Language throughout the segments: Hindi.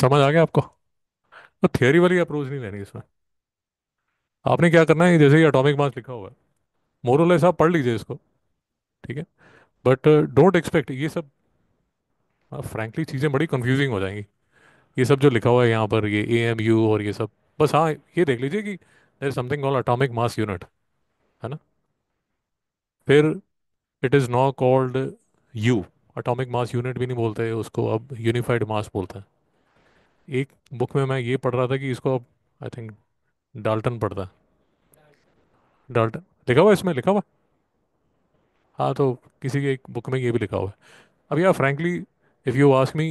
समझ आ गया आपको तो थियोरी वाली अप्रोच नहीं लेनी इसमें आपने क्या करना है जैसे ये एटॉमिक मास लिखा हुआ है मोरलेस आप पढ़ लीजिए इसको ठीक है बट डोंट एक्सपेक्ट ये सब फ्रैंकली हाँ, चीज़ें बड़ी कंफ्यूजिंग हो जाएंगी ये सब जो लिखा हुआ है यहाँ पर ये ए एम यू और ये सब बस हाँ ये देख लीजिए कि there is something call atomic mass unit है ना फिर it is now called U atomic mass unit भी नहीं बोलते उसको अब यूनिफाइड मास बोलते हैं एक बुक में मैं ये पढ़ रहा था कि इसको अब आई थिंक डाल्टन पढ़ता है डाल्टन लिखा हुआ इसमें लिखा हुआ हाँ तो किसी की एक बुक में ये भी लिखा हुआ है अब यार frankly if you ask me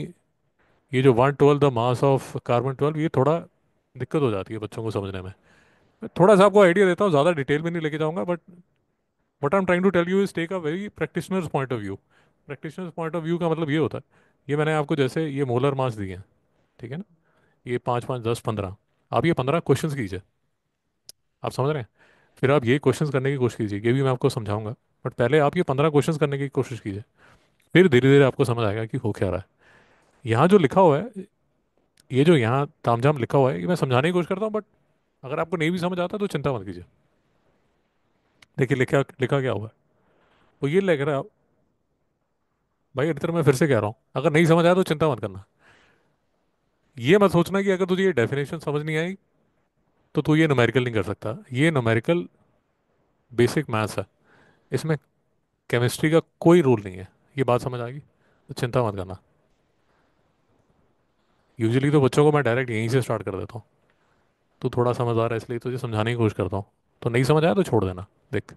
ये जो one twelve the mass of carbon twelve ये थोड़ा दिक्कत हो जाती है बच्चों को समझने में थोड़ा सा आपको आइडिया देता हूँ ज़्यादा डिटेल में नहीं लेके जाऊँगा but what I am trying to tell you is take a very practitioners point of view practitioners point of view का मतलब ये होता है ये मैंने आपको जैसे ये मोलर मास दिए हैं ठीक है ना ये पाँच पाँच दस पंद्रह आप ये पंद्रह क्वेश्चन कीजिए आप समझ रहे हैं फिर आप ये क्वेश्चन करने की कोशिश कीजिए ये भी मैं आपको समझाऊंगा बट पहले आप ये पंद्रह क्वेश्चन करने की कोशिश कीजिए फिर धीरे धीरे आपको समझ आएगा कि हो क्या रहा है यहाँ जो लिखा हुआ है ये जो यहाँ तामझाम लिखा हुआ है ये मैं समझाने की कोशिश करता हूँ बट अगर आपको नहीं भी समझ आता तो चिंता मत कीजिए देखिए लिखा लिखा क्या हुआ है वो तो ये लिख रहा है भाई इतना मैं फिर से कह रहा हूँ अगर नहीं समझ आया तो चिंता मत करना ये मत सोचना कि अगर तुझे ये डेफिनेशन समझ नहीं आई तो तू ये नोमेरिकल नहीं कर सकता ये नोमेरिकल बेसिक मैथ्स है इसमें केमिस्ट्री का कोई रोल नहीं है ये बात समझ आएगी तो चिंता मत करना यूजुअली तो बच्चों को मैं डायरेक्ट यहीं से स्टार्ट कर देता हूँ तू थोड़ा समझदार है इसलिए तुझे समझाने की कोशिश करता हूँ तो नहीं समझ आया तो छोड़ देना देख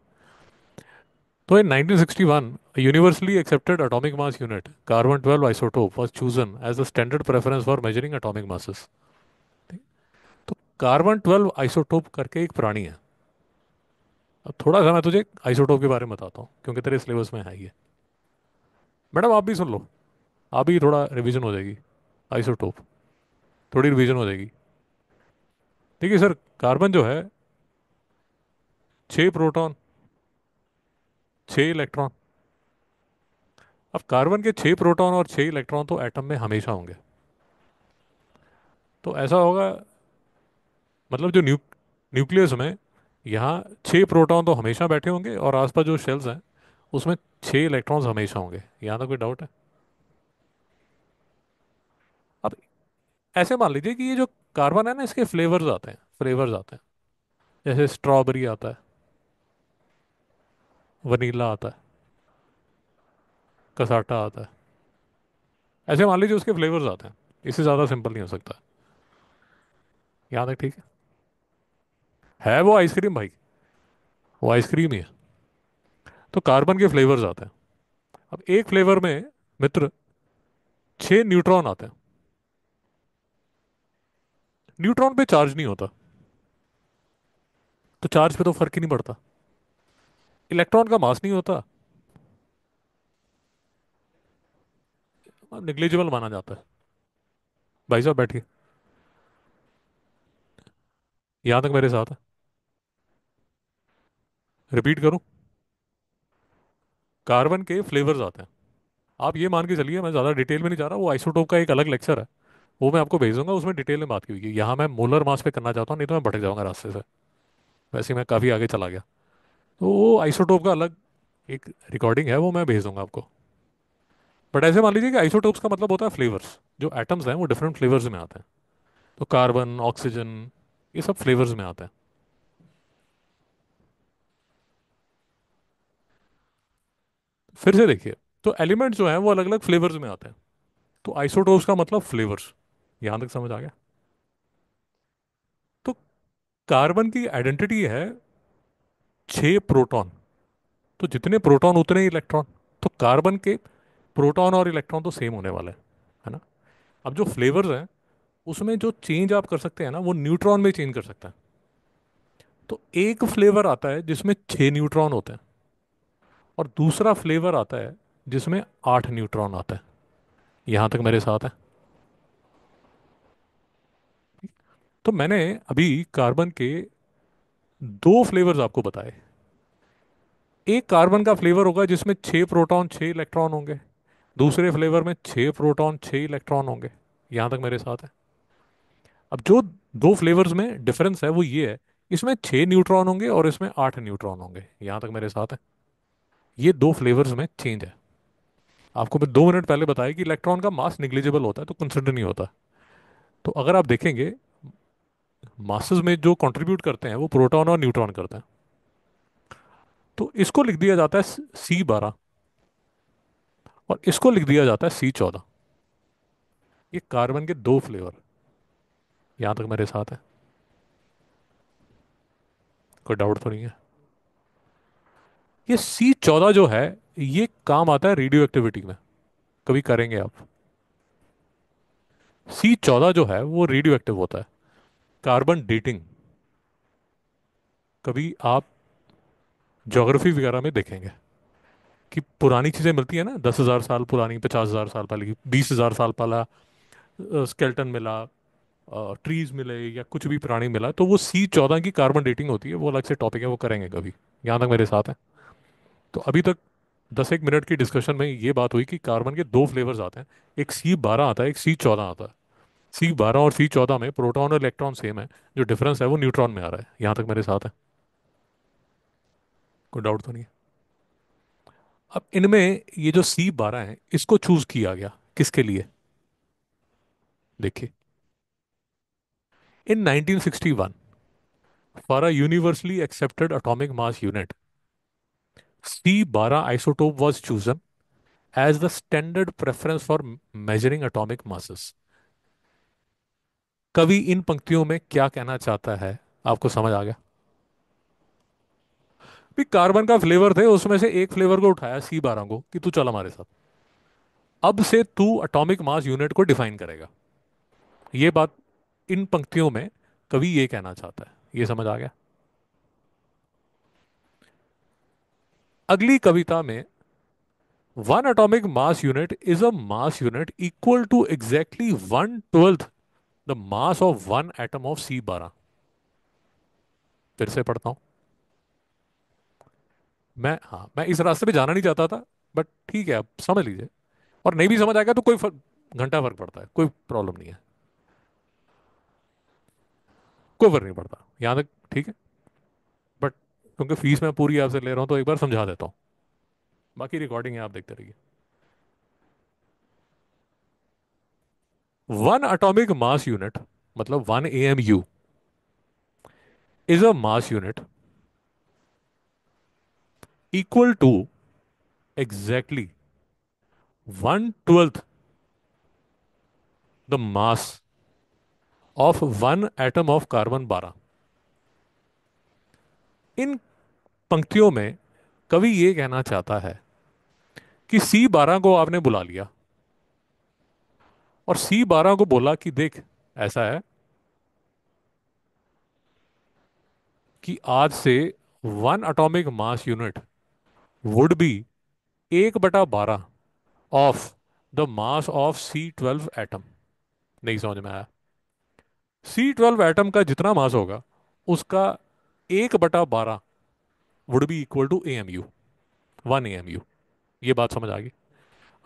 So तो in 1961, universally accepted accepted mass unit carbon carbon-12 isotope, was chosen as the standard preference for measuring atomic masses. तो कार्बन ट्वेल्व आइसोटोप करके एक प्राणी है अब थोड़ा सा मैं तुझे आइसोटोप के बारे में बताता हूँ क्योंकि तेरे सिलेबस में है ये मैडम आप भी सुन लो आप ही थोड़ा रिविजन हो जाएगी आइसोटोप थोड़ी रिविजन हो जाएगी देखिए सर कार्बन जो है छः प्रोटॉन छः इलेक्ट्रॉन अब कार्बन के छः प्रोटॉन और छः इलेक्ट्रॉन तो एटम में हमेशा होंगे तो ऐसा होगा मतलब जो न्यू न्यूक्लियस में यहाँ छः प्रोटॉन तो हमेशा बैठे होंगे और आसपास जो शेल्स हैं उसमें छः इलेक्ट्रॉन्स हमेशा होंगे यहाँ तो कोई डाउट है अब ऐसे मान लीजिए कि ये जो कार्बन है ना इसके फ्लेवर्स आते हैं फ्लेवर्स आते हैं जैसे स्ट्रॉबेरी आता है वनीला आता है कसाटा आता है ऐसे मान लीजिए उसके फ्लेवर्स आते हैं इससे ज़्यादा सिंपल नहीं हो सकता याद है ठीक है है वो आइसक्रीम भाई वो आइसक्रीम ही है तो कार्बन के फ्लेवर्स आते हैं अब एक फ्लेवर में मित्र छः न्यूट्रॉन आते हैं न्यूट्रॉन पे चार्ज नहीं होता तो चार्ज पे तो फर्क ही नहीं पड़ता इलेक्ट्रॉन का मास नहीं होता निग्लिजिबल माना जाता है भाई साहब बैठिए यहां तक मेरे साथ है रिपीट करूं कार्बन के फ्लेवर्स आते हैं आप ये मान के चलिए मैं ज़्यादा डिटेल में नहीं जा रहा वो आइसोटोप का एक अलग लेक्चर है वो मैं आपको भेजूंगा उसमें डिटेल में बात की हुई यहां मैं मोलर मास पे करना चाहता हूँ नहीं तो मैं भटक जाऊँगा रास्ते से वैसे मैं काफ़ी आगे चला गया तो वो आइसोटोप का अलग एक रिकॉर्डिंग है वो मैं भेज दूंगा आपको बट ऐसे मान लीजिए कि आइसोटोप्स का मतलब होता है फ्लेवर्स जो एटम्स हैं वो डिफरेंट फ्लेवर्स में आते हैं तो कार्बन ऑक्सीजन ये सब फ्लेवर्स में आते हैं फिर से देखिए तो एलिमेंट जो है वो अलग अलग फ्लेवर्स में आते हैं तो आइसोटोप्स का मतलब फ्लेवर्स यहां तक समझ आ गया तो कार्बन की आइडेंटिटी है छः प्रोटॉन तो जितने प्रोटॉन उतने ही इलेक्ट्रॉन तो कार्बन के प्रोटॉन और इलेक्ट्रॉन तो सेम होने वाले हैं है ना अब जो फ्लेवर्स हैं उसमें जो चेंज आप कर सकते हैं ना वो न्यूट्रॉन में चेंज कर सकते हैं तो एक फ्लेवर आता है जिसमें छः न्यूट्रॉन होते हैं और दूसरा फ्लेवर आता है जिसमें आठ न्यूट्रॉन आते हैं यहाँ तक मेरे साथ है तो मैंने अभी कार्बन के दो फ्लेवर्स आपको बताए एक कार्बन का फ्लेवर होगा जिसमें छह प्रोटॉन छह इलेक्ट्रॉन होंगे दूसरे फ्लेवर में छह प्रोटॉन छह इलेक्ट्रॉन होंगे यहां तक मेरे साथ है अब जो दो फ्लेवर्स में डिफरेंस है वो ये है इसमें छह न्यूट्रॉन होंगे और इसमें आठ न्यूट्रॉन होंगे यहां तक मेरे साथ है ये दो फ्लेवर्स में चेंज है आपको मैं दो मिनट पहले बताया कि इलेक्ट्रॉन का मास निग्लिजिबल होता है तो कंसिडर नहीं होता तो अगर आप देखेंगे मासेस में जो कंट्रीब्यूट करते हैं वो प्रोटॉन और न्यूट्रॉन करते हैं तो इसको लिख दिया जाता है सी बारह और इसको लिख दिया जाता है सी चौदह ये कार्बन के दो फ्लेवर यहां तक मेरे साथ है कोई डाउट तो नहीं है ये सी चौदह जो है ये काम आता है रेडियो एक्टिविटी में कभी करेंगे आप सी चौदह जो है वो रेडियो एक्टिव होता है कार्बन डेटिंग कभी आप ज्योग्राफी वगैरह में देखेंगे कि पुरानी चीज़ें मिलती है ना दस हज़ार साल पुरानी पचास हज़ार साल पहले की बीस हज़ार साल पहला स्केल्टन मिला ट्रीज़ मिले या कुछ भी प्राणी मिला तो वो सी चौदह की कार्बन डेटिंग होती है वो अलग से टॉपिक है वो करेंगे कभी यहाँ तक मेरे साथ हैं तो अभी तक दस एक मिनट की डिस्कशन में ये बात हुई कि कार्बन के दो फ्लेवर्स आते हैं एक सी बारह आता है एक सी चौदह आता है सी बारह और सी चौदह में प्रोटॉन और इलेक्ट्रॉन सेम है जो डिफरेंस है वो न्यूट्रॉन में आ रहा है यहां तक मेरे साथ है कोई डाउट तो नहीं है अब इनमें ये जो सी बारह है इसको चूज किया गया किसके लिए देखिए in 1961 for a universally accepted atomic mass unit C बारह isotope was chosen as the standard preference for measuring atomic masses कवि इन पंक्तियों में क्या कहना चाहता है आपको समझ आ गया भी कार्बन का फ्लेवर थे उसमें से एक फ्लेवर को उठाया सी बारह को कि तू चल हमारे साथ अब से तू अटोमिक मास यूनिट को डिफाइन करेगा ये बात इन पंक्तियों में कवि ये कहना चाहता है ये समझ आ गया अगली कविता में one atomic mass unit is a mass unit equal to exactly one twelfth the mass of one atom of C बारह फिर से पढ़ता हूं मैं हाँ मैं इस रास्ते पे जाना नहीं चाहता था बट ठीक है आप समझ लीजिए और नहीं भी समझ आएगा तो कोई घंटा फर्क पड़ता है कोई प्रॉब्लम नहीं है कोई फर्क नहीं पड़ता यहां तक ठीक है बट क्योंकि फीस मैं पूरी आपसे ले रहा हूँ तो एक बार समझा देता हूँ बाकी रिकॉर्डिंग है आप देखते रहिए वन अटोमिक मास यूनिट मतलब one A M U is a mass unit equal to exactly one twelfth the mass of one atom of carbon बारह इन पंक्तियों में कवि ये कहना चाहता है कि सी बारह को आपने बुला लिया और सी बारह को बोला कि देख ऐसा है कि आज से one atomic mass unit would be एक बटा बारह of the mass of C twelve atom नहीं समझ में आया सी ट्वेल्व एटम का जितना मास होगा उसका एक बटा बारह would be equal to A M U one A M U ये बात समझ आ गई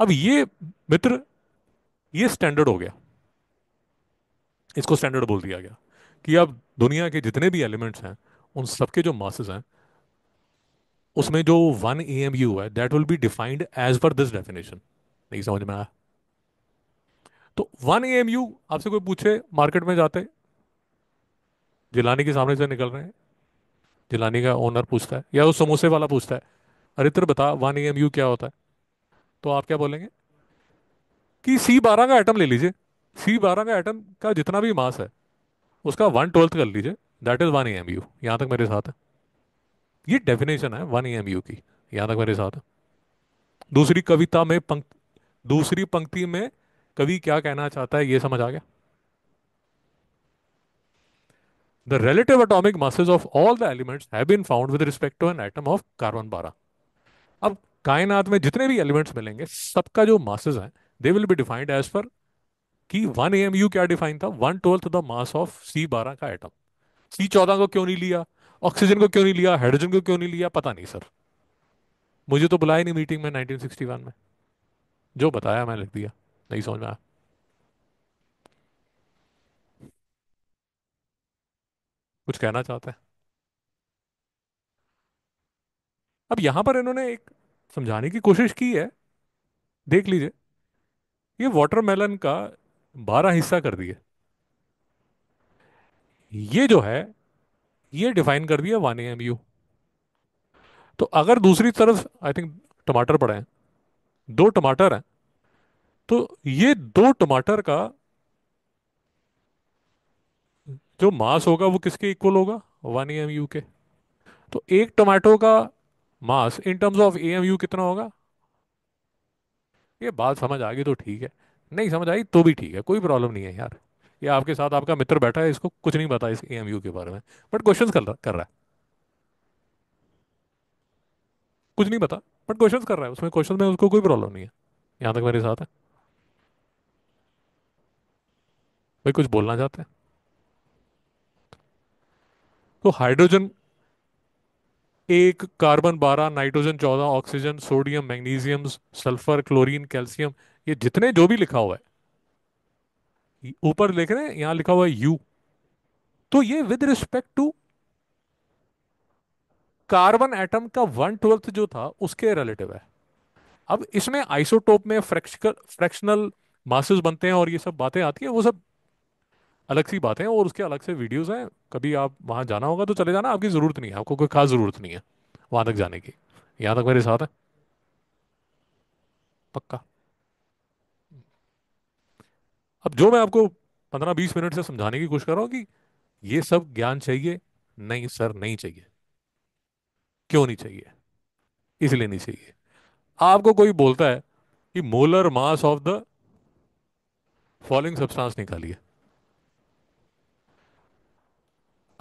अब ये मित्र ये स्टैंडर्ड हो गया इसको स्टैंडर्ड बोल दिया गया कि अब दुनिया के जितने भी एलिमेंट्स हैं उन सबके जो मासेस हैं उसमें जो वन ए एम यू है that will be defined as per this definition नहीं समझ में आया तो वन ए एम यू आपसे कोई पूछे मार्केट में जाते जिलानी के सामने से निकल रहे हैं जिलानी का ओनर पूछता है या वो समोसे वाला पूछता है अरे तेरे बता वन ए एम यू क्या होता है तो आप क्या बोलेंगे कि सी बारह का एटम ले लीजिए सी बारह का एटम का जितना भी मास है उसका वन ट्वेल्थ कर लीजिए that is one E M U यहाँ तक मेरे साथ है ये डेफिनेशन है वन ई एम यू की यहाँ तक मेरे साथ दूसरी कविता में पंक दूसरी पंक्ति में कवि क्या कहना चाहता है ये समझ आ गया the relative atomic masses of all the elements have been found with respect to an atom of carbon बारह अब कायनात में जितने भी एलिमेंट्स मिलेंगे सबका जो मासेज है they will be defined as per कि वन ए क्या डिफाइन था one twelfth the mass of C बारह का एटम सी चौदह को क्यों नहीं लिया ऑक्सीजन को क्यों नहीं लिया हाइड्रोजन को क्यों नहीं लिया पता नहीं सर मुझे तो बुलाया नहीं मीटिंग में 1961 में जो बताया मैं लिख दिया नहीं समझ में आया कुछ कहना चाहते हैं अब यहां पर इन्होंने एक समझाने की कोशिश की है देख लीजिए ये वाटरमेलन का बारह हिस्सा कर दिए ये जो है ये डिफाइन कर दिया वन एम यू तो अगर दूसरी तरफ आई थिंक टमाटर पड़े हैं दो टमाटर हैं तो ये दो टमाटर का जो मास होगा वो किसके इक्वल होगा वन ए एम यू के तो एक टमाटो का mass in terms of A M U कितना होगा ये बात समझ आ गई तो ठीक है नहीं समझ आई तो भी ठीक है कोई प्रॉब्लम नहीं है यार ये आपके साथ आपका मित्र बैठा है इसको कुछ नहीं पता इस ए के बारे में बट क्वेश्चन कर रहा कर रहा है कुछ नहीं पता बट क्वेश्चन कर रहा है उसमें क्वेश्चन में उसको कोई प्रॉब्लम नहीं है यहाँ तक मेरे साथ है भाई कुछ बोलना चाहते हैं तो हाइड्रोजन एक कार्बन बारह नाइट्रोजन चौदह oxygen sodium magnesium sulphur chlorine calcium ये जितने जो भी लिखा हुआ है ऊपर लिख रहे हैं यहां लिखा हुआ है यू तो ये with respect to carbon atom का वन ट्वेल्थ जो था उसके रिलेटिव है अब इसमें आइसोटोप में फ्रैक्शनल मासेस बनते हैं और ये सब बातें आती है वो सब अलग सी बातें और उसके अलग से वीडियोज़ हैं कभी आप वहाँ जाना होगा तो चले जाना आपकी ज़रूरत नहीं है आपको कोई खास ज़रूरत नहीं है वहाँ तक जाने की यहाँ तक मेरे साथ है पक्का अब जो मैं आपको पंद्रह बीस मिनट से समझाने की कोशिश कर रहा हूँ कि ये सब ज्ञान चाहिए नहीं सर नहीं चाहिए क्यों नहीं चाहिए इसलिए नहीं चाहिए आपको कोई बोलता है कि molar mass of the following substance निकालिए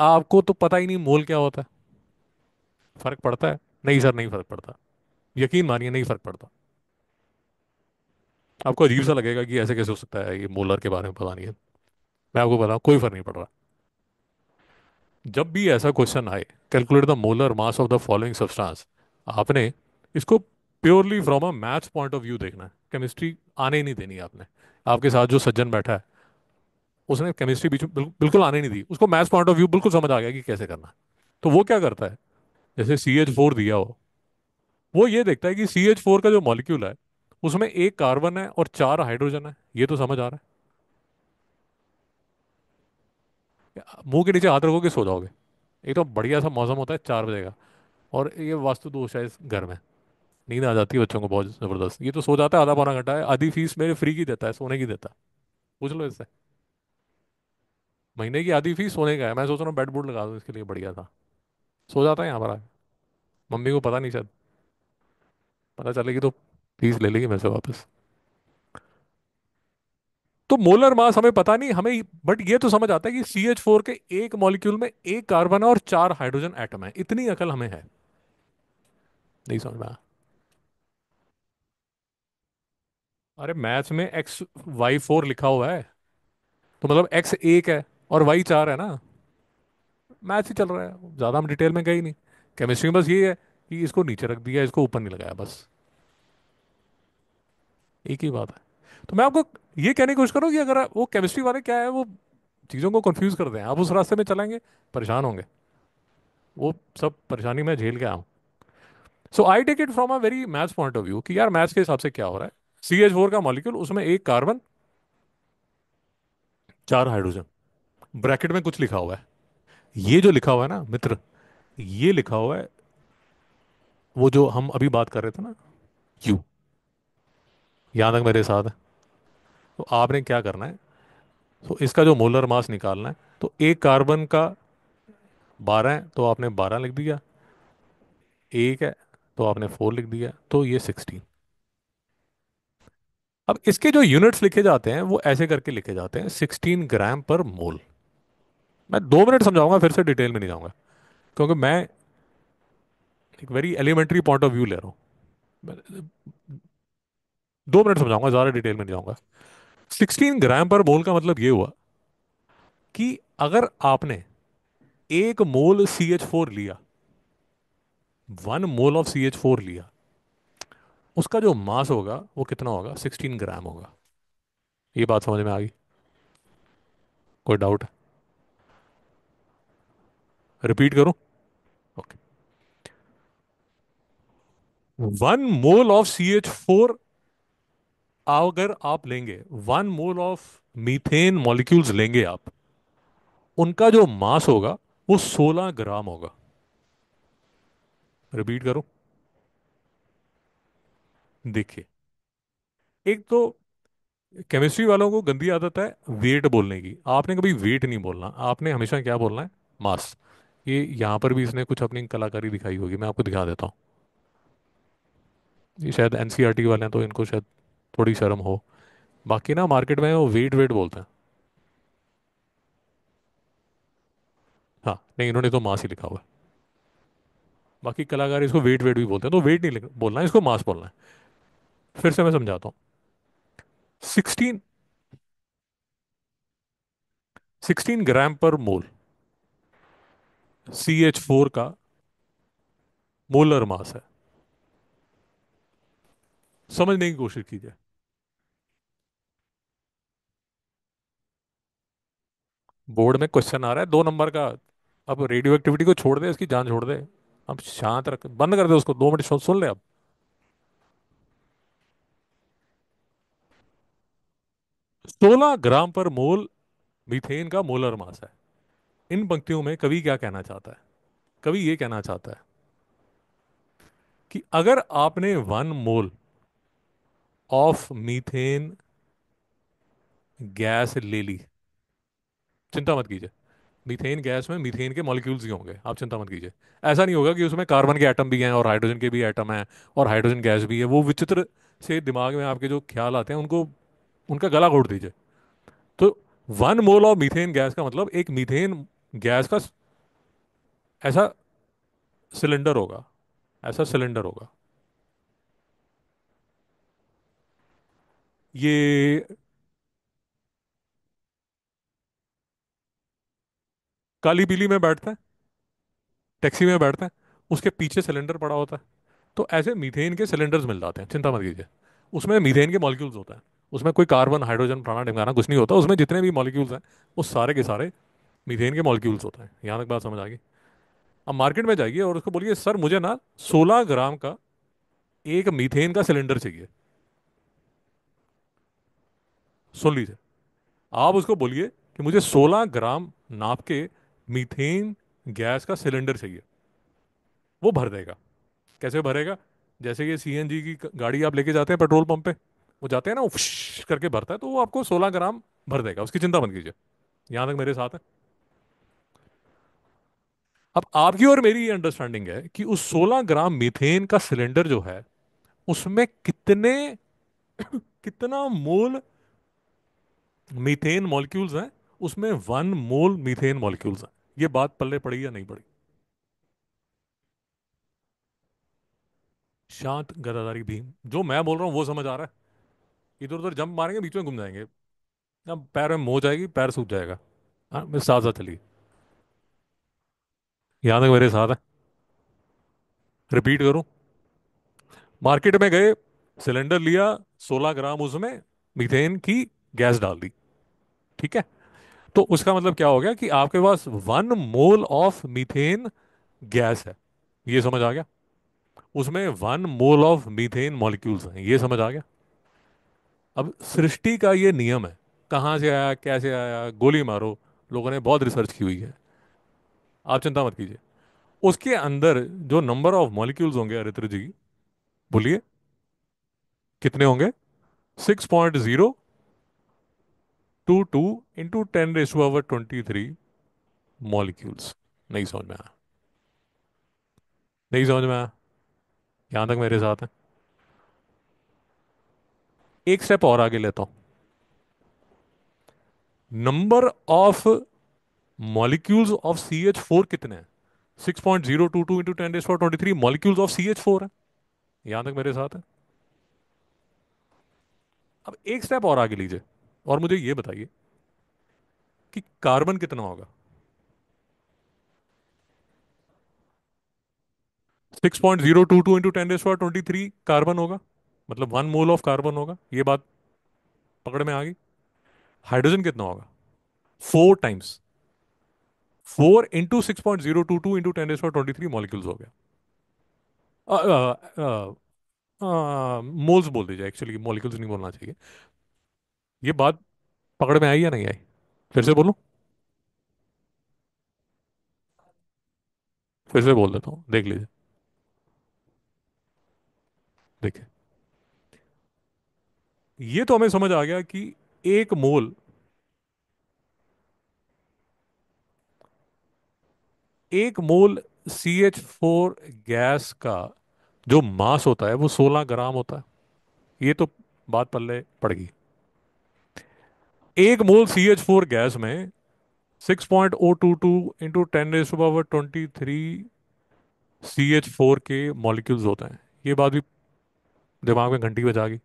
आपको तो पता ही नहीं मोल क्या होता है फर्क पड़ता है नहीं सर नहीं फर्क पड़ता यकीन मानिए नहीं फर्क पड़ता आपको अजीब सा लगेगा कि ऐसे कैसे हो सकता है ये मोलर के बारे में पता नहीं है मैं आपको बताऊँ कोई फर्क नहीं पड़ रहा जब भी ऐसा क्वेश्चन आए calculate the molar mass of the following substance आपने इसको purely from a maths point of view देखना है केमिस्ट्री आने ही नहीं देनी आपने आपके साथ जो सज्जन बैठा है उसने केमिस्ट्री बीच में बिल्कुल आने नहीं दी उसको मैथ्स पॉइंट ऑफ व्यू बिल्कुल समझ आ गया कि कैसे करना है तो वो क्या करता है जैसे सी एच फोर दिया हो वो ये देखता है कि सी एच फोर का जो मॉलिक्यूल है उसमें एक कार्बन है और चार हाइड्रोजन है ये तो समझ आ रहा है मुंह के नीचे हाथ रखोगे सो जाओगे एक तो बढ़िया सा मौसम होता है चार बजे का और ये वास्तु दोष है इस घर में नींद आ जाती है बच्चों को बहुत ज़बरदस्त ये तो सो जाता है आधा पौना घंटा है आधी फीस मेरे फ्री की देता है सोने की देता है पूछ लो इससे महीने की आधी फीस सोने का है मैं सोच रहा हूँ बेड बुड लगा दूँ इसके लिए बढ़िया था सो जाता है यहाँ पर आके मम्मी को पता नहीं शायद पता चलेगी तो फीस ले लेगी मेरे से वापस तो मोलर मास हमें पता नहीं हमें बट ये तो समझ आता है कि सी एच फोर के एक मॉलिक्यूल में एक कार्बन है और चार हाइड्रोजन एटम है इतनी अकल हमें है नहीं समझ में अरे मैथ्स में एक्स वाई फोर लिखा हुआ है तो मतलब एक्स एक है और वही चार है ना मैथ ही चल रहा है ज़्यादा हम डिटेल में गए नहीं केमिस्ट्री में बस ये है कि इसको नीचे रख दिया इसको ऊपर नहीं लगाया बस एक ही बात है तो मैं आपको ये कहने की कोशिश करूँ कि अगर वो केमिस्ट्री वाले क्या है वो चीज़ों को कंफ्यूज कर दें आप उस रास्ते में चलेंगे परेशान होंगे वो सब परेशानी मैं झेल के आऊँ so I take it from a very maths point of view कि यार मैथ्स के हिसाब से क्या हो रहा है सी एच फोर का मॉलिक्यूल उसमें एक कार्बन चार हाइड्रोजन ब्रैकेट में कुछ लिखा हुआ है ये जो लिखा हुआ है ना मित्र ये लिखा हुआ है वो जो हम अभी बात कर रहे थे ना यू यहां तक मेरे साथ है तो आपने क्या करना है तो इसका जो मोलर मास निकालना है तो एक कार्बन का बारह है तो आपने बारह लिख दिया एक है तो आपने फोर लिख दिया तो ये सिक्सटीन अब इसके जो यूनिट्स लिखे जाते हैं वो ऐसे करके लिखे जाते हैं सिक्सटीन ग्राम पर मोल मैं दो मिनट समझाऊंगा फिर से डिटेल में नहीं जाऊंगा क्योंकि मैं एक very elementary point of view ले रहा हूँ दो मिनट समझाऊंगा ज़्यादा डिटेल में नहीं जाऊंगा सिक्सटीन ग्राम पर मोल का मतलब ये हुआ कि अगर आपने एक मोल सी एच फोर लिया one mole of C H four लिया उसका जो मास होगा वो कितना होगा सिक्सटीन ग्राम होगा ये बात समझ में आ गई कोई डाउट है रिपीट करूं okay one mole of C H four अगर आप लेंगे one mole of methane molecules लेंगे आप उनका जो मास होगा वो सोलह ग्राम होगा रिपीट करो देखिए एक तो केमिस्ट्री वालों को गंदी आदत है वेट बोलने की आपने कभी वेट नहीं बोलना आपने हमेशा क्या बोलना है मास ये यहाँ पर भी इसने कुछ अपनी कलाकारी दिखाई होगी मैं आपको दिखा देता हूँ ये शायद एन e वाले हैं तो इनको शायद थोड़ी शर्म हो बाकी ना मार्केट में वो वेट वेट बोलते हैं हाँ नहीं इन्होंने तो मास ही लिखा हुआ है बाकी कलाकार इसको वेट वेट भी बोलते हैं तो वेट नहीं बोलना है इसको मास बोलना है फिर से मैं समझाता हूँ सिक्सटीन सिक्सटीन ग्राम पर मोल सी एच फोर का मोलर मास है समझने की कोशिश कीजिए बोर्ड में क्वेश्चन आ रहा है दो नंबर का अब रेडियो एक्टिविटी को छोड़ दे इसकी जान छोड़ दे अब शांत रख बंद कर दे उसको दो मिनट सुन ले अब सोलह ग्राम पर मोल मीथेन का मोलर मास है इन पंक्तियों में कवि क्या कहना चाहता है कवि ये कहना चाहता है कि अगर आपने one mole of methane gas ले ली चिंता मत कीजिए मीथेन गैस में मीथेन के मॉलिक्यूल्स ही होंगे आप चिंता मत कीजिए ऐसा नहीं होगा कि उसमें कार्बन के आइटम भी हैं और हाइड्रोजन के भी आइटम हैं और हाइड्रोजन गैस भी है वो विचित्र से दिमाग में आपके जो ख्याल आते हैं उनको उनका गला घोट दीजिए तो one mole of methane gas का मतलब एक मीथेन गैस का ऐसा सिलेंडर होगा ऐसा सिलेंडर होगा ये काली बिली में बैठते हैं टैक्सी में बैठते हैं उसके पीछे सिलेंडर पड़ा होता है तो ऐसे मीथेन के सिलेंडर्स मिल जाते हैं चिंता मत कीजिए उसमें मीथेन के मॉलिक्यूल्स होते हैं उसमें कोई कार्बन हाइड्रोजन प्राणा ढिंगाना कुछ नहीं होता उसमें जितने भी मॉलिक्यूल्स हैं वो सारे के सारे मीथेन के मॉलिक्यूल्स होते हैं यहाँ तक बात समझ आ गई अब मार्केट में जाइए और उसको बोलिए सर मुझे ना सोलह ग्राम का एक मीथेन का सिलेंडर चाहिए सुन लीजिए आप उसको बोलिए कि मुझे 16 ग्राम नाप के मीथेन गैस का सिलेंडर चाहिए वो भर देगा कैसे भरेगा जैसे ये सीएनजी की गाड़ी आप लेके जाते हैं पेट्रोल पंप पे वो जाते हैं ना करके भरता है तो वो आपको 16 ग्राम भर देगा उसकी चिंता मत कीजिए यहाँ तक मेरे साथ है अब आपकी और मेरी ये अंडरस्टैंडिंग है कि उस 16 ग्राम मीथेन का सिलेंडर जो है उसमें कितने कितना मोल मीथेन मॉलिक्यूल्स हैं उसमें वन मोल मीथेन मॉलिक्यूल्स हैं ये बात पल्ले पड़ी या नहीं पड़ी शांत गदादारी भीम जो मैं बोल रहा हूं वो समझ आ रहा है इधर उधर जंप मारेंगे बीच में घूम जाएंगे अब पैर में मोच आएगी पैर सूख जाएगा हाँ मेरे साथ साथ चलिए यहाँ तक मेरे साथ है रिपीट करूं मार्केट में गए सिलेंडर लिया 16 ग्राम उसमें मीथेन की गैस डाल दी ठीक है तो उसका मतलब क्या हो गया कि आपके पास one mole of methane gas है ये समझ आ गया उसमें one mole of methane molecules हैं ये समझ आ गया अब सृष्टि का ये नियम है कहाँ से आया कैसे आया गोली मारो लोगों ने बहुत रिसर्च की हुई है आप चिंता मत कीजिए उसके अंदर जो नंबर ऑफ मॉलिक्यूल्स होंगे अरित्र जी बोलिए कितने होंगे six point zero two two into ten raise power twenty three molecules नहीं समझ में आया नहीं समझ में आया यहां तक मेरे साथ है एक स्टेप और आगे लेता हूं number of molecules of C H four कितने हैं six point zero two two into ten raise for twenty three molecules of C H four है यहां तक मेरे साथ है अब एक स्टेप और आगे लीजिए और मुझे ये बताइए कि कार्बन कितना होगा point zero into ten raise for twenty three carbon होगा मतलब वन मोल ऑफ कार्बन होगा ये बात पकड़ में आ गई हाइड्रोजन कितना होगा four times four into six point zero two two into ten twenty three molecules हो गया मोल्स बोल दीजिए एक्चुअली मॉलिक्यूल्स नहीं बोलना चाहिए ये बात पकड़ में आई या नहीं आई फिर से बोलूँ फिर से बोल देता हूँ देख लीजिए देखिए ये तो हमें समझ आ गया कि एक मोल एक mole C H four gas का जो मास होता है वो सोलह ग्राम होता है ये तो बात पल्ले पड़ गई एक mole C H four gas में six point O two two into ten raise power twenty three C H four के मॉलिक्यूल्स होते हैं ये बात भी दिमाग में घंटी बजा गई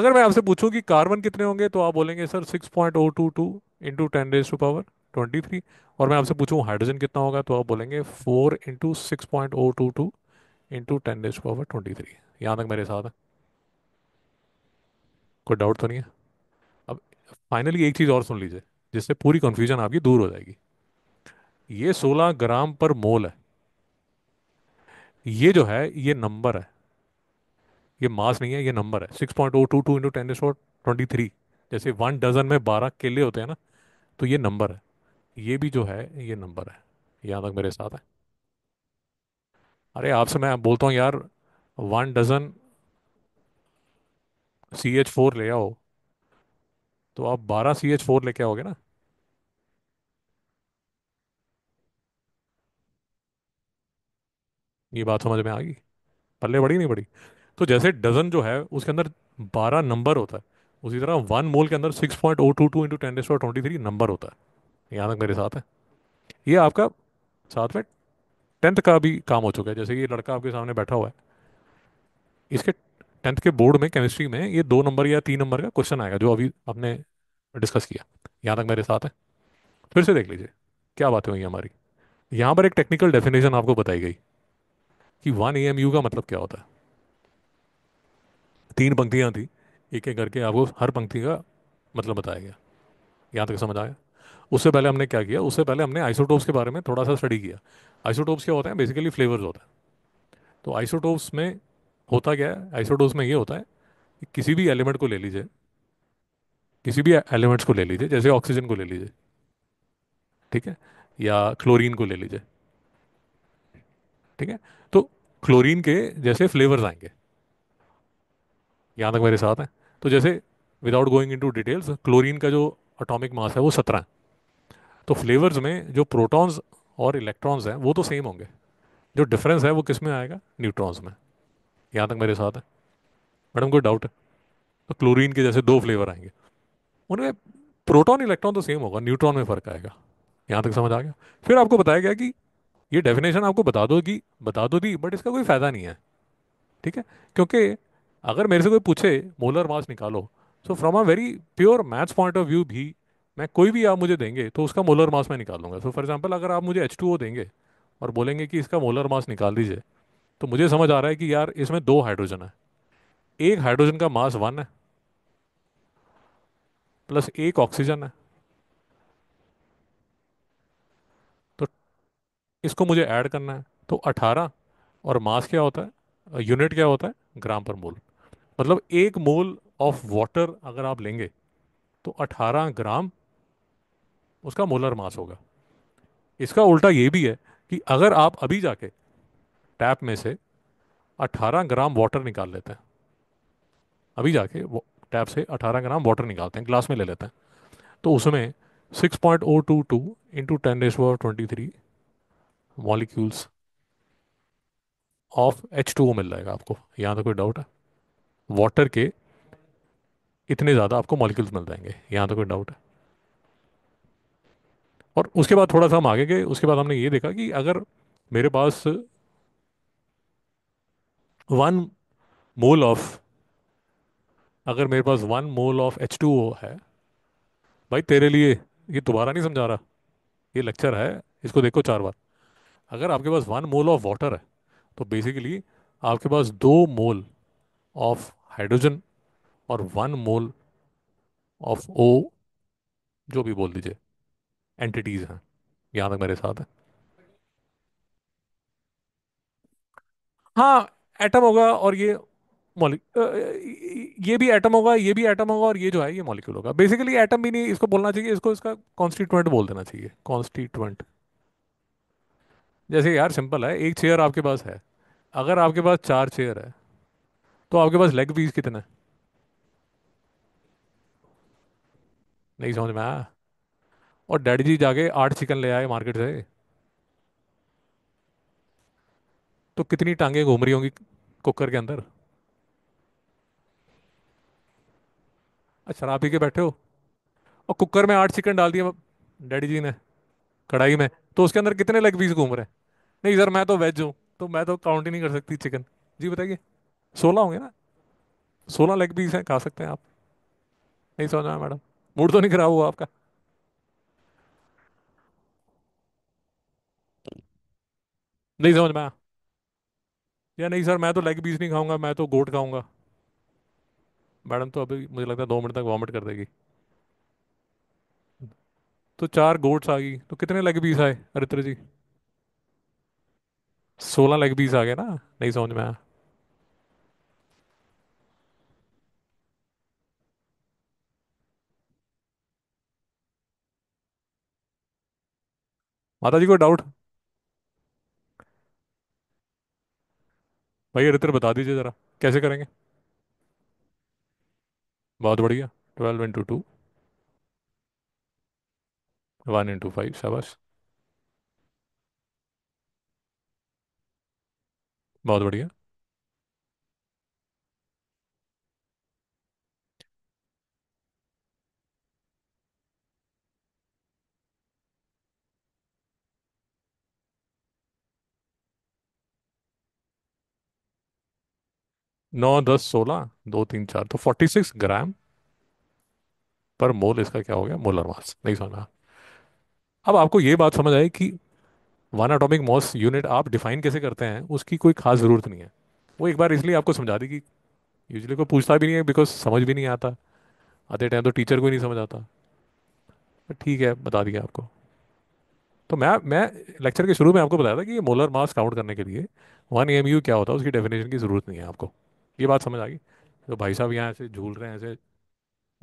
अगर मैं आपसे पूछूं कि कार्बन कितने होंगे तो आप बोलेंगे sir six point O two two into ten raise to power twenty three और मैं आपसे पूछूँ हाइड्रोजन कितना होगा तो आप बोलेंगे four into six point O two two into ten raise power twenty three यहाँ तक मेरे साथ है कोई डाउट तो नहीं है अब फाइनली एक चीज़ और सुन लीजिए जिससे पूरी कन्फ्यूजन आपकी दूर हो जाएगी ये सोलह ग्राम पर मोल है ये जो है ये नंबर है ये मास नहीं है ये नंबर है six point O two two into ten twenty three जैसे वन डजन में बारह केले होते हैं ना तो ये नंबर है ये भी जो है ये नंबर है यहाँ तक मेरे साथ है अरे आपसे मैं बोलता हूँ यार one dozen C H four ले आओ तो आप बारह सी एच फोर लेके आओगे ना ये बात समझ में आ गई पल्ले बड़ी नहीं बड़ी तो जैसे डजन जो है उसके अंदर बारह नंबर होता है उसी तरह वन मोल के अंदर six point O two two into ten twenty three number होता है यहाँ तक मेरे साथ है ये आपका साथ में टेंथ का भी काम हो चुका है जैसे ये लड़का आपके सामने बैठा हुआ है इसके टेंथ के बोर्ड में केमिस्ट्री में ये दो नंबर या तीन नंबर का क्वेश्चन आएगा जो अभी आपने डिस्कस किया यहाँ तक मेरे साथ है फिर से देख लीजिए क्या बातें हुई हमारी यहाँ पर एक टेक्निकल डेफिनेशन आपको बताई गई कि वन ए एम यू का मतलब क्या होता है तीन पंक्तियाँ थी एक एक करके आपको हर पंक्ति का मतलब बताया गया यहाँ तक समझ आया उससे पहले हमने क्या किया उससे पहले हमने आइसोटोप्स के बारे में थोड़ा सा स्टडी किया आइसोटोप्स क्या होते हैं बेसिकली फ्लेवर्स होते हैं तो आइसोटोप्स में होता क्या है आइसोटोप्स में ये होता है कि किसी भी एलिमेंट को ले लीजिए किसी भी एलिमेंट्स को ले लीजिए जैसे ऑक्सीजन को ले लीजिए ठीक है या क्लोरीन को ले लीजिए ठीक है तो क्लोरीन के जैसे फ्लेवर्स आएंगे यहाँ तक मेरे साथ हैं तो जैसे without going into details chlorine का जो अटोमिक मास है वो सत्रह है तो फ्लेवर्स में जो प्रोटॉन्स और इलेक्ट्रॉन्स हैं वो तो सेम होंगे जो डिफरेंस है वो किस में आएगा न्यूट्रॉन्स में यहाँ तक मेरे साथ है मैडम कोई डाउट है तो क्लोरीन के जैसे दो फ्लेवर आएंगे उनमें प्रोटॉन इलेक्ट्रॉन तो सेम होगा न्यूट्रॉन में फ़र्क आएगा यहाँ तक समझ आ गया फिर आपको बताया गया कि ये डेफिनेशन आपको बता दो कि बता दो दी बट इसका कोई फ़ायदा नहीं है ठीक है क्योंकि अगर मेरे से कोई पूछे मोलर मास निकालो so from a very pure maths point of view भी मैं कोई भी आप मुझे देंगे तो उसका मोलर मास मैं निकाल लूँगा सो फॉर एग्जाम्पल अगर आप मुझे एच देंगे और बोलेंगे कि इसका मोलर मास निकाल दीजिए तो मुझे समझ आ रहा है कि यार इसमें दो हाइड्रोजन है एक हाइड्रोजन का मास वन है प्लस एक ऑक्सीजन है तो इसको मुझे ऐड करना है तो अठारह और मास क्या होता है यूनिट क्या होता है ग्राम पर मोल मतलब एक मोल ऑफ वाटर अगर आप लेंगे तो 18 ग्राम उसका मोलर मास होगा इसका उल्टा ये भी है कि अगर आप अभी जाके टैप में से 18 ग्राम वाटर निकाल लेते हैं अभी जाके टैप से 18 ग्राम वाटर निकालते हैं ग्लास में ले लेते हैं तो उसमें 6.022 point O two two into ten raise twenty three molecules of H two O मिल जाएगा आपको यहाँ तो कोई डाउट है वाटर के इतने ज़्यादा आपको मॉलिक्यूल्स मिल जाएंगे यहाँ तो कोई डाउट है और उसके बाद थोड़ा सा हम आगे गए उसके बाद हमने ये देखा कि अगर मेरे पास वन मोल ऑफ अगर मेरे पास one mole of H two O है भाई तेरे लिए ये दोबारा नहीं समझा रहा ये लेक्चर है इसको देखो चार बार अगर आपके पास वन मोल ऑफ वाटर है तो बेसिकली आपके पास दो मोल ऑफ हाइड्रोजन और वन मोल ऑफ ओ जो भी बोल दीजिए एंटिटीज़ हैं यहां तक मेरे साथ है हाँ एटम होगा और ये मॉलिक ये भी एटम होगा ये भी एटम होगा और ये जो है ये मॉलिक्यूल होगा बेसिकली एटम भी नहीं इसको बोलना चाहिए इसको इसका कॉन्स्टिट्यूएंट बोल देना चाहिए कॉन्स्टिट्यूएंट जैसे यार सिंपल है एक चेयर आपके पास है अगर आपके पास चार चेयर है तो आपके पास लेग पीस कितना है नहीं समझ में आया और डैडी जी जाके आठ चिकन ले आए मार्केट से तो कितनी टांगे घूम रही होंगी कुकर के अंदर अच्छा आप पी के बैठे हो और कुकर में आठ चिकन डाल दिया डैडी जी ने कढ़ाई में तो उसके अंदर कितने लेग पीस घूम रहे हैं नहीं सर मैं तो वेज हूँ तो मैं तो काउंट ही नहीं कर सकती चिकन जी बताइए सोलह होंगे ना सोलह लेग पीस हैं खा सकते हैं आप नहीं समझ में मैडम मूड तो नहीं खराब हुआ आपका नहीं समझ में आया या नहीं सर मैं तो लेग पीस नहीं खाऊंगा मैं तो गोट खाऊंगा मैडम तो अभी मुझे लगता है दो मिनट तक वॉमिट कर देगी तो चार गोट्स आ गई तो कितने लेग पीस आए अरित्र जी सोलह लेग पीस आ गए ना नहीं समझ में आया माता जी को डाउट भाई रितर बता दीजिए ज़रा कैसे करेंगे बहुत बढ़िया twelve into two one into five शाबाश बहुत बढ़िया नौ दस सोलह दो तीन चार तो फोर्टी सिक्स ग्राम पर मोल इसका क्या हो गया मोलर मास नहीं सुना अब आपको ये बात समझ आई कि वन एटॉमिक मॉस यूनिट आप डिफाइन कैसे करते हैं उसकी कोई खास ज़रूरत नहीं है वो एक बार इसलिए आपको समझा दी कि यूजली कोई पूछता भी नहीं है बिकॉज समझ भी नहीं आता आते टाइम तो टीचर को ही नहीं समझ आता तो ठीक है बता दिया आपको तो मैं मैं लेक्चर के शुरू में आपको बताया था कि ये मोलर मास काउंट करने के लिए वन एम क्या होता है उसकी डेफिनेशन की ज़रूरत नहीं है आपको ये बात समझ आ गई तो भाई साहब यहाँ ऐसे झूल रहे हैं ऐसे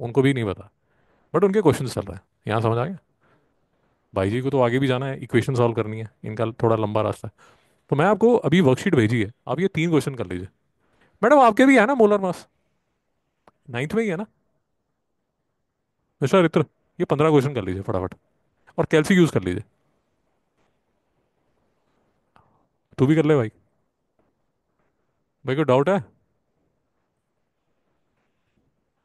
उनको भी नहीं पता बट उनके क्वेश्चन चल रहे हैं यहाँ समझ आ गया भाई जी को तो आगे भी जाना है इक्वेशन सॉल्व करनी है इनका थोड़ा लंबा रास्ता है तो मैं आपको अभी वर्कशीट भेजी है आप ये तीन क्वेश्चन कर लीजिए मैडम आपके भी है ना मोलर मास नाइन्थ में ही है ना मिस्टर रित्र ये पंद्रह क्वेश्चन कर लीजिए फटाफट और कैल्सी यूज़ कर लीजिए तू भी कर ले भाई भाई को डाउट है